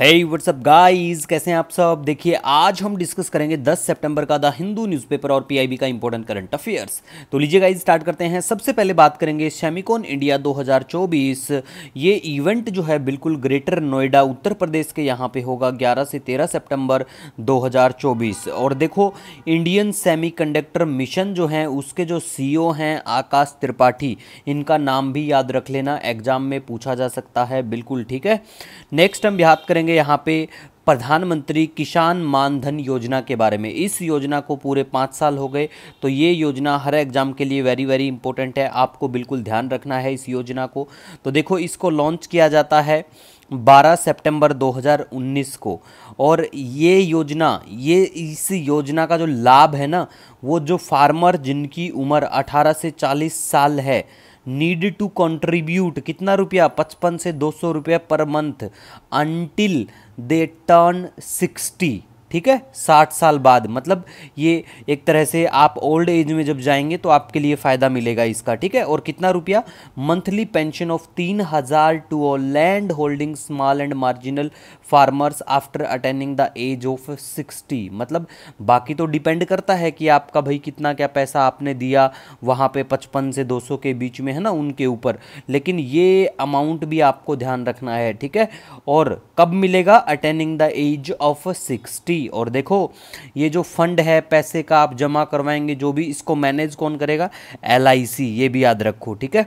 है WhatsApp guys कैसे हैं आप सब देखिए आज हम डिस्कस करेंगे 10 सितंबर का द हिंदू न्यूज़पेपर और पीआईबी का इंपॉर्टेंट करंट अफेयर्स तो लीजिए गाइस स्टार्ट करते हैं सबसे पहले बात करेंगे शेमिकॉन इंडिया 2024 ये इवेंट जो है बिल्कुल ग्रेटर नोएडा उत्तर प्रदेश के यहाँ पे होगा ग्यारह से तेरह सेप्टेम्बर दो और देखो इंडियन सेमी मिशन जो है उसके जो सी e हैं आकाश त्रिपाठी इनका नाम भी याद रख लेना एग्जाम में पूछा जा सकता है बिल्कुल ठीक है नेक्स्ट हम याद करेंगे करेंगे यहाँ पे प्रधानमंत्री किसान मानधन योजना के बारे में इस योजना को पूरे पाँच साल हो गए तो ये योजना हर एग्ज़ाम के लिए वेरी वेरी इंपॉर्टेंट है आपको बिल्कुल ध्यान रखना है इस योजना को तो देखो इसको लॉन्च किया जाता है 12 सितंबर 2019 को और ये योजना ये इस योजना का जो लाभ है ना वो जो फार्मर जिनकी उम्र 18 से 40 साल है नीड टू कंट्रीब्यूट कितना रुपया पचपन से दो सौ रुपया per month until they turn sixty ठीक है साठ साल बाद मतलब ये एक तरह से आप ओल्ड एज में जब जाएंगे तो आपके लिए फ़ायदा मिलेगा इसका ठीक है और कितना रुपया मंथली पेंशन ऑफ तीन हज़ार to all land holding small and marginal farmers after attaining the age of sixty मतलब बाकी तो डिपेंड करता है कि आपका भाई कितना क्या पैसा आपने दिया वहाँ पे पचपन से दो सौ के बीच में है ना उनके ऊपर लेकिन ये अमाउंट भी आपको ध्यान रखना है ठीक है और कब मिलेगा attaining the age of sixty ज़रूरी और देखो ये जो फंड है पैसे का आप जमा करवाएंगे जो भी इसको मैनेज कौन करेगा एल ये भी याद रखो ठीक है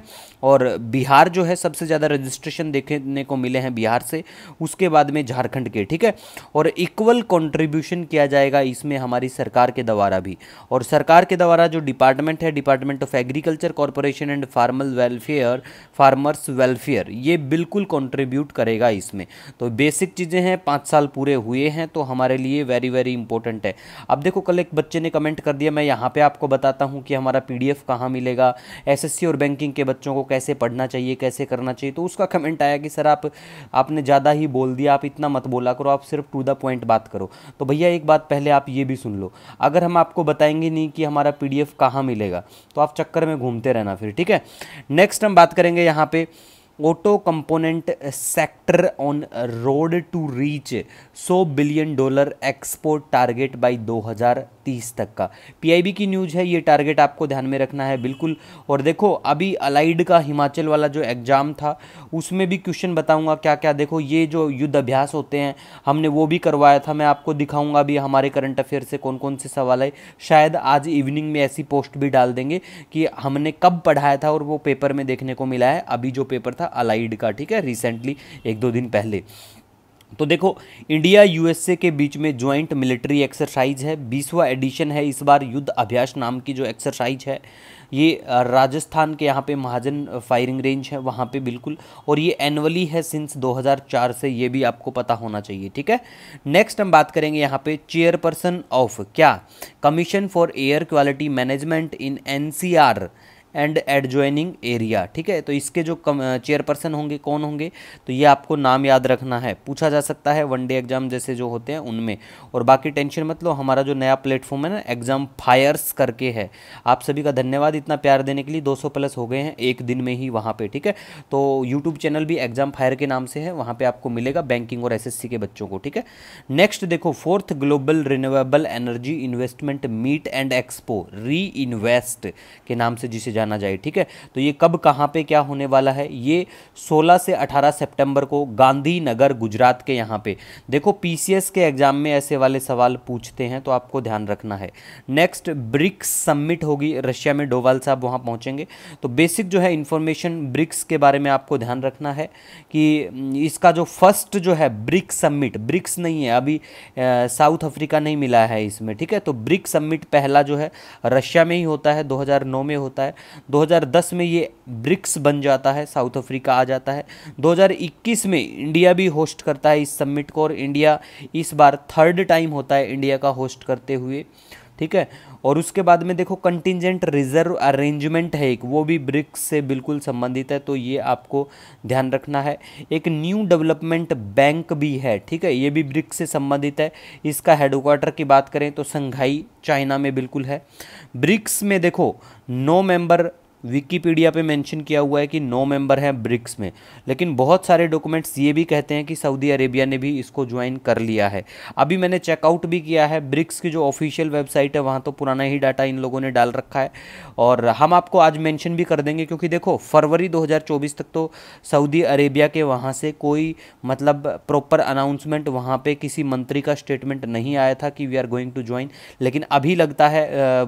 और बिहार जो है सबसे ज़्यादा रजिस्ट्रेशन देखने को मिले हैं बिहार से उसके बाद में झारखंड के ठीक है और इक्वल कंट्रीब्यूशन किया जाएगा इसमें हमारी सरकार के द्वारा भी और सरकार के द्वारा जो डिपार्टमेंट है department of agriculture corporation and फार्मल वेलफेयर फार्मर्स वेलफेयर ये बिल्कुल कॉन्ट्रीब्यूट करेगा इसमें तो बेसिक चीज़ें हैं पाँच साल पूरे हुए हैं तो हमारे लिए लिए वेरी वेरी इंपॉर्टेंट है अब देखो कल एक बच्चे ने कमेंट कर दिया मैं यहाँ पे आपको बताता हूँ कि हमारा पी डी मिलेगा एस और बैंकिंग के बच्चों को कैसे पढ़ना चाहिए कैसे करना चाहिए तो उसका कमेंट आया कि सर आप आपने ज़्यादा ही बोल दिया आप इतना मत बोला करो आप सिर्फ टू द पॉइंट बात करो तो भैया एक बात पहले आप ये भी सुन लो अगर हम आपको बताएंगे नहीं कि हमारा पी डी मिलेगा तो आप चक्कर में घूमते रहना फिर ठीक है नेक्स्ट हम बात करेंगे यहाँ पे auto component sector on road to reach 100 billion dollar export target by तीस तक का पीआईबी की न्यूज है ये टारगेट आपको ध्यान में रखना है बिल्कुल और देखो अभी अलाइड का हिमाचल वाला जो एग्ज़ाम था उसमें भी क्वेश्चन बताऊंगा क्या क्या देखो ये जो युद्ध अभ्यास होते हैं हमने वो भी करवाया था मैं आपको दिखाऊंगा अभी हमारे करंट अफेयर से कौन कौन से सवाल है शायद आज इवनिंग में ऐसी पोस्ट भी डाल देंगे कि हमने कब पढ़ाया था और वो पेपर में देखने को मिला है अभी जो पेपर था अलाइड का ठीक है रिसेंटली एक दो दिन पहले तो देखो इंडिया यूएसए के बीच में ज्वाइंट मिलिट्री एक्सरसाइज है बीसवा एडिशन है इस बार युद्ध अभ्यास नाम की जो एक्सरसाइज है ये राजस्थान के यहाँ पे महाजन फायरिंग रेंज है वहाँ पे बिल्कुल और ये एनअली है सिंस 2004 से ये भी आपको पता होना चाहिए ठीक है नेक्स्ट हम बात करेंगे यहाँ पे चेयरपर्सन ऑफ क्या commission for air quality management in N C and adjoining area ठीक है तो इसके जो चेयरपर्सन होंगे कौन होंगे तो ये आपको नाम याद रखना है पूछा जा सकता है वन डे एग्जाम जैसे जो होते हैं उनमें और बाकी टेंशन मत लो हमारा जो नया प्लेटफॉर्म है ना एग्जाम फायर्स करके है आप सभी का धन्यवाद इतना प्यार देने के लिए 200 प्लस हो गए हैं एक दिन में ही वहाँ पर ठीक है तो यूट्यूब चैनल भी एग्जाम फायर के नाम से है वहाँ पर आपको मिलेगा बैंकिंग और एस के बच्चों को ठीक है नेक्स्ट देखो fourth global renewable energy investment meet and expo re के नाम से जिसे जाना जाए ठीक है तो ये कब कहाँ पे क्या होने वाला है ये 16 से 18 सितंबर को गांधीनगर गुजरात के यहाँ पे देखो पीसीएस के एग्ज़ाम में ऐसे वाले सवाल पूछते हैं तो आपको ध्यान रखना है नेक्स्ट ब्रिक्स सम्मिट होगी रशिया में डोवाल साहब वहाँ पहुँचेंगे तो बेसिक जो है इन्फॉर्मेशन ब्रिक्स के बारे में आपको ध्यान रखना है कि हम्म, इसका जो फर्स्ट जो है ब्रिक्स सम्मिट ब्रिक्स नहीं है अभी साउथ अफ्रीका नहीं मिला है इसमें ठीक है तो ब्रिक्स सम्मिट पहला जो है रशिया में ही होता है 2009 में होता है 2010 में ये ब्रिक्स बन जाता है साउथ अफ्रीका आ जाता है 2021 में इंडिया भी होस्ट करता है इस समिट को और इंडिया इस बार थर्ड टाइम होता है इंडिया का होस्ट करते हुए ठीक है और उसके बाद में देखो कंटिजेंट रिजर्व अरेंजमेंट है एक वो भी ब्रिक्स से बिल्कुल संबंधित है तो ये आपको ध्यान रखना है एक न्यू डेवलपमेंट बैंक भी है ठीक है ये भी ब्रिक्स से संबंधित है इसका हेडक्वार्टर की बात करें तो संघाई चाइना में बिल्कुल है ब्रिक्स में देखो नौ मेंबर विकीपीडिया पे मेंशन किया हुआ है कि नौ मेंबर हैं ब्रिक्स में लेकिन बहुत सारे डॉक्यूमेंट्स ये भी कहते हैं कि सऊदी अरेबिया ने भी इसको ज्वाइन कर लिया है अभी मैंने चेकआउट भी किया है ब्रिक्स की जो ऑफिशियल वेबसाइट है वहाँ तो पुराना ही डाटा इन लोगों ने डाल रखा है और हम आपको आज मैंशन भी कर देंगे क्योंकि देखो फरवरी दो तक तो सऊदी अरेबिया के वहाँ से कोई मतलब प्रॉपर अनाउंसमेंट वहाँ पर किसी मंत्री का स्टेटमेंट नहीं आया था कि we are going to join लेकिन अभी लगता है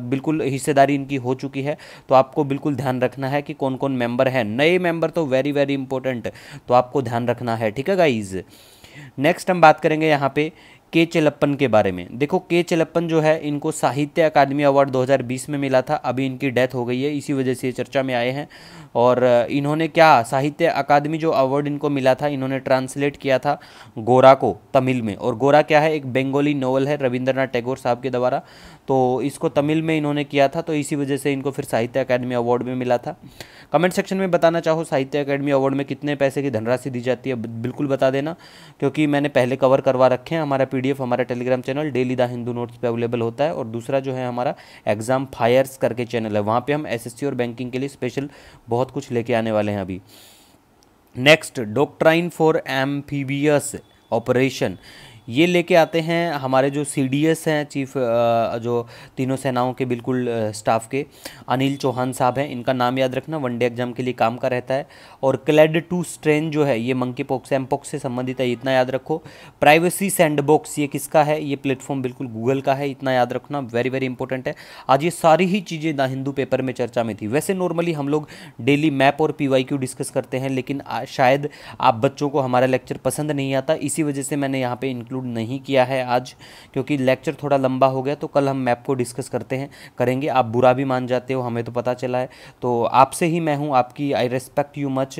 बिल्कुल हिस्सेदारी इनकी हो चुकी है तो आपको बिल्कुल ध्यान रखना है कि कौन कौन मेंबर है नए मेंबर तो वेरी वेरी इंपॉर्टेंट तो आपको ध्यान रखना है ठीक है गाइज़ नेक्स्ट हम बात करेंगे यहाँ पे के चलप्पन के बारे में देखो के चलप्पन जो है इनको साहित्य अकादमी अवार्ड 2020 में मिला था अभी इनकी डेथ हो गई है इसी वजह से ये चर्चा में आए हैं और इन्होंने क्या साहित्य अकादमी जो अवार्ड इनको मिला था इन्होंने ट्रांसलेट किया था गोरा को तमिल में और गोरा क्या है एक बंगाली नोवेल है रविंद्रनाथ टैगोर साहब के द्वारा तो इसको तमिल में इन्होंने किया था तो इसी वजह से इनको फिर साहित्य अकादमी अवार्ड में मिला था कमेंट सेक्शन में बताना चाहो साहित्य अकादमी अवार्ड में कितने पैसे की धनराशि दी जाती है बिल्कुल बता देना क्योंकि मैंने पहले कवर करवा रखे हैं हमारा पी पीडीएफ हमारा Telegram channel daily the Hindu notes पे अवेलेबल होता है और दूसरा जो है हमारा एग्जाम फायर्स करके चैनल है वहाँ पे हम एसएससी और बैंकिंग के लिए स्पेशल बहुत कुछ लेके आने वाले हैं अभी next doctrine for amphibious operation ये लेके आते हैं हमारे जो सी हैं चीफ जो तीनों सेनाओं के बिल्कुल स्टाफ के अनिल चौहान साहब हैं इनका नाम याद रखना वनडे एग्जाम के लिए काम का रहता है और क्लेड टू स्ट्रेन जो है ये मंकी पॉक्स एमपॉक्स से संबंधित है इतना याद रखो प्राइवेसी सैंडबॉक्स ये किसका है ये प्लेटफॉर्म बिल्कुल गूगल का है इतना याद रखना वेरी वेरी इंपॉर्टेंट है आज ये सारी ही चीज़ें ना हिंदू पेपर में चर्चा में थी वैसे नॉर्मली हम लोग डेली मैप और पी डिस्कस करते हैं लेकिन शायद आप बच्चों को हमारा लेक्चर पसंद नहीं आता इसी वजह से मैंने यहाँ इन इंक्लूड नहीं किया है आज क्योंकि लेक्चर थोड़ा लंबा हो गया तो कल हम मैप को डिस्कस करते हैं करेंगे आप बुरा भी मान जाते हो हमें तो पता चला है तो आपसे ही मैं हूँ आपकी आई रेस्पेक्ट यू मच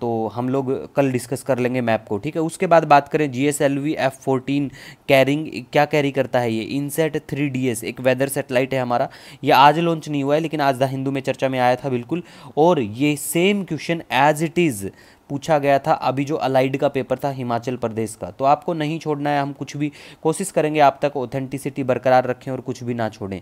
तो हम लोग कल डिस्कस कर लेंगे मैप को ठीक है उसके बाद बात करें G S L V F fourteen carrying क्या कैरी करता है ये इनसेट थ्री डी एस एक वेदर सेटेलाइट है हमारा ये आज लॉन्च नहीं हुआ है लेकिन आज द हिंदू में चर्चा में आया था बिल्कुल और ये same question as it is पूछा गया था अभी जो अलाइड का पेपर था हिमाचल प्रदेश का तो आपको नहीं छोड़ना है हम कुछ भी कोशिश करेंगे आप तक ऑथेंटिसिटी बरकरार रखें और कुछ भी ना छोड़ें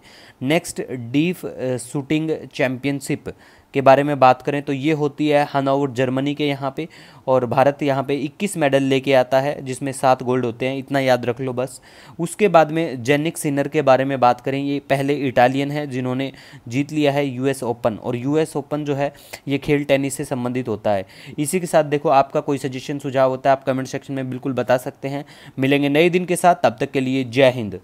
नेक्स्ट डीफ शूटिंग चैम्पियनशिप के बारे में बात करें तो ये होती है हनाउट जर्मनी के यहाँ पे और भारत यहाँ पे 21 मेडल लेके आता है जिसमें सात गोल्ड होते हैं इतना याद रख लो बस उसके बाद में जेनिक सिनर के बारे में बात करें ये पहले इटालियन है जिन्होंने जीत लिया है यूएस ओपन और यूएस ओपन जो है ये खेल टेनिस से संबंधित होता है इसी के साथ देखो आपका कोई सजेशन सुझाव होता है आप कमेंट सेक्शन में बिल्कुल बता सकते हैं मिलेंगे नए दिन के साथ तब तक के लिए जय हिंद